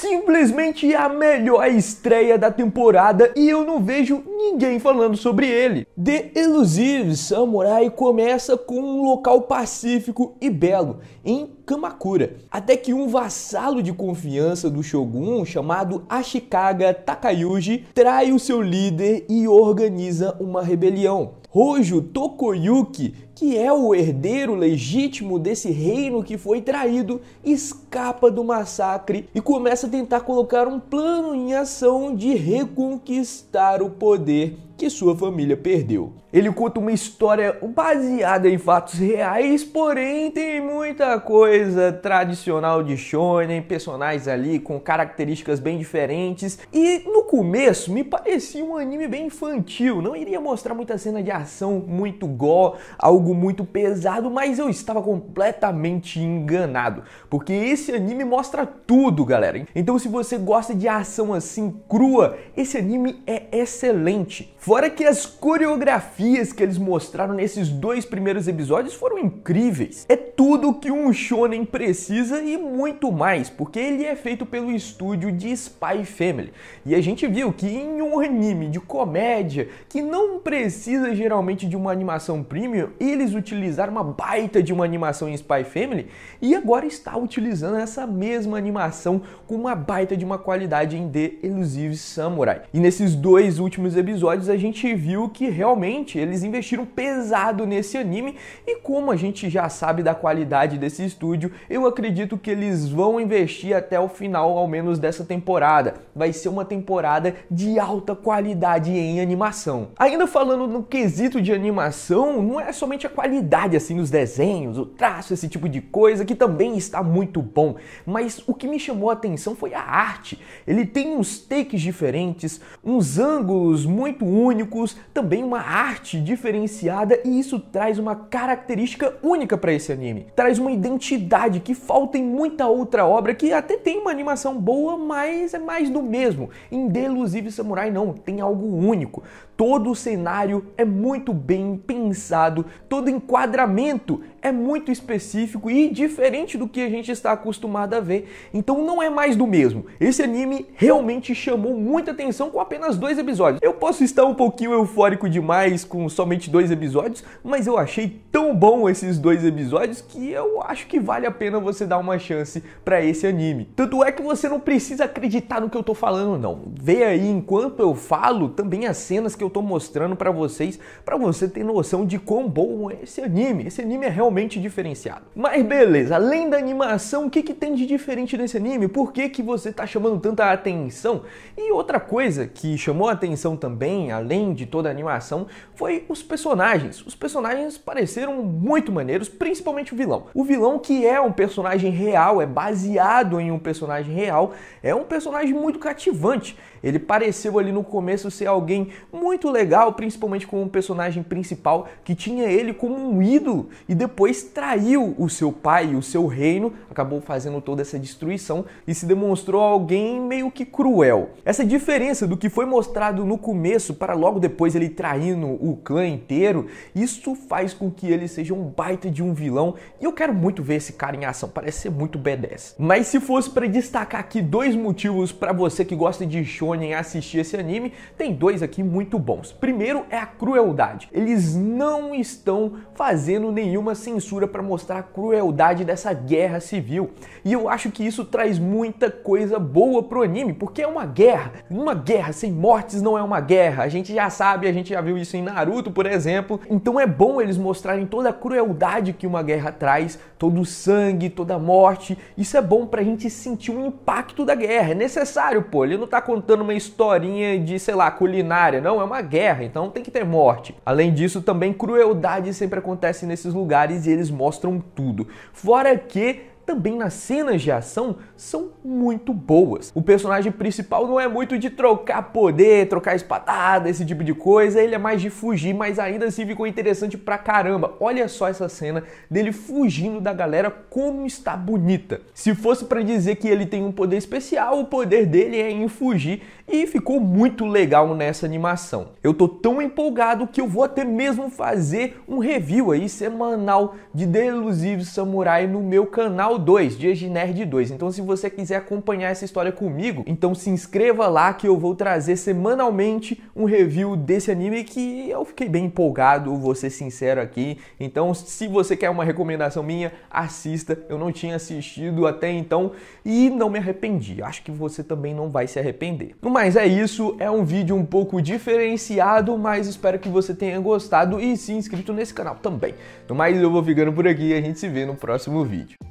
simplesmente a melhor estreia da temporada e eu não vejo ninguém falando sobre ele. The Elusive Samurai começa com um local pacífico e belo, em Kamakura, até que um vassalo de confiança do Shogun, chamado Ashikaga Takayuji, trai o seu líder e organiza uma rebelião. Rojo Tokoyuki que é o herdeiro legítimo desse reino que foi traído, escapa do massacre e começa a tentar colocar um plano em ação de reconquistar o poder que sua família perdeu. Ele conta uma história baseada em fatos reais, porém tem muita coisa tradicional de shonen, personagens ali com características bem diferentes e no começo me parecia um anime bem infantil, não iria mostrar muita cena de ação, muito gore, algo algo muito pesado, mas eu estava completamente enganado, porque esse anime mostra tudo, galera. Então, se você gosta de ação assim crua, esse anime é excelente. Fora que as coreografias que eles mostraram nesses dois primeiros episódios foram incríveis. É tudo que um shonen precisa e muito mais, porque ele é feito pelo estúdio de Spy Family. E a gente viu que em um anime de comédia que não precisa geralmente de uma animação premium, ele eles utilizaram uma baita de uma animação em Spy Family e agora está utilizando essa mesma animação com uma baita de uma qualidade em The Elusive Samurai. E nesses dois últimos episódios a gente viu que realmente eles investiram pesado nesse anime e como a gente já sabe da qualidade desse estúdio, eu acredito que eles vão investir até o final ao menos dessa temporada. Vai ser uma temporada de alta qualidade em animação. Ainda falando no quesito de animação, não é somente a qualidade assim nos desenhos, o traço, esse tipo de coisa que também está muito bom, mas o que me chamou a atenção foi a arte. Ele tem uns takes diferentes, uns ângulos muito únicos, também uma arte diferenciada e isso traz uma característica única para esse anime. Traz uma identidade que falta em muita outra obra que até tem uma animação boa, mas é mais do mesmo. Em Delusive Samurai não, tem algo único. Todo o cenário é muito bem pensado, todo todo enquadramento é muito específico e diferente do que a gente está acostumado a ver. Então não é mais do mesmo. Esse anime realmente chamou muita atenção com apenas dois episódios. Eu posso estar um pouquinho eufórico demais com somente dois episódios, mas eu achei tão bom esses dois episódios que eu acho que vale a pena você dar uma chance para esse anime. Tanto é que você não precisa acreditar no que eu tô falando não. Vê aí enquanto eu falo também as cenas que eu tô mostrando para vocês, para você ter noção de quão bom como esse anime. Esse anime é realmente diferenciado. Mas beleza, além da animação, o que, que tem de diferente nesse anime? Por que, que você tá chamando tanta atenção? E outra coisa que chamou a atenção também, além de toda a animação, foi os personagens. Os personagens pareceram muito maneiros, principalmente o vilão. O vilão que é um personagem real, é baseado em um personagem real, é um personagem muito cativante. Ele pareceu ali no começo ser alguém muito legal, principalmente com o personagem principal que tinha ele ele como um ídolo e depois traiu o seu pai e o seu reino, acabou fazendo toda essa destruição e se demonstrou alguém meio que cruel. Essa diferença do que foi mostrado no começo para logo depois ele traindo o clã inteiro, isso faz com que ele seja um baita de um vilão e eu quero muito ver esse cara em ação, parece ser muito B10. Mas se fosse para destacar aqui dois motivos para você que gosta de shonen assistir esse anime, tem dois aqui muito bons. Primeiro é a crueldade. Eles não estão estão fazendo nenhuma censura para mostrar a crueldade dessa guerra civil. E eu acho que isso traz muita coisa boa pro anime, porque é uma guerra. Uma guerra sem mortes não é uma guerra. A gente já sabe, a gente já viu isso em Naruto, por exemplo. Então é bom eles mostrarem toda a crueldade que uma guerra traz, todo o sangue, toda a morte. Isso é bom pra gente sentir o impacto da guerra. É necessário, pô. Ele não tá contando uma historinha de, sei lá, culinária, não, é uma guerra, então tem que ter morte. Além disso, também crueldade sempre acontece nesses lugares e eles mostram tudo. Fora que também nas cenas de ação são muito boas. O personagem principal não é muito de trocar poder, trocar espadada, esse tipo de coisa, ele é mais de fugir, mas ainda assim ficou interessante pra caramba. Olha só essa cena dele fugindo da galera, como está bonita. Se fosse para dizer que ele tem um poder especial, o poder dele é em fugir e ficou muito legal nessa animação. Eu tô tão empolgado que eu vou até mesmo fazer um review aí semanal de Delusive Samurai no meu canal 2, Dias de Nerd 2. Então se você quiser acompanhar essa história comigo, então se inscreva lá que eu vou trazer semanalmente um review desse anime que eu fiquei bem empolgado, vou ser sincero aqui. Então se você quer uma recomendação minha, assista. Eu não tinha assistido até então e não me arrependi. Acho que você também não vai se arrepender. Numa mas é isso, é um vídeo um pouco diferenciado, mas espero que você tenha gostado e se inscrito nesse canal também. No mais, eu vou ficando por aqui e a gente se vê no próximo vídeo.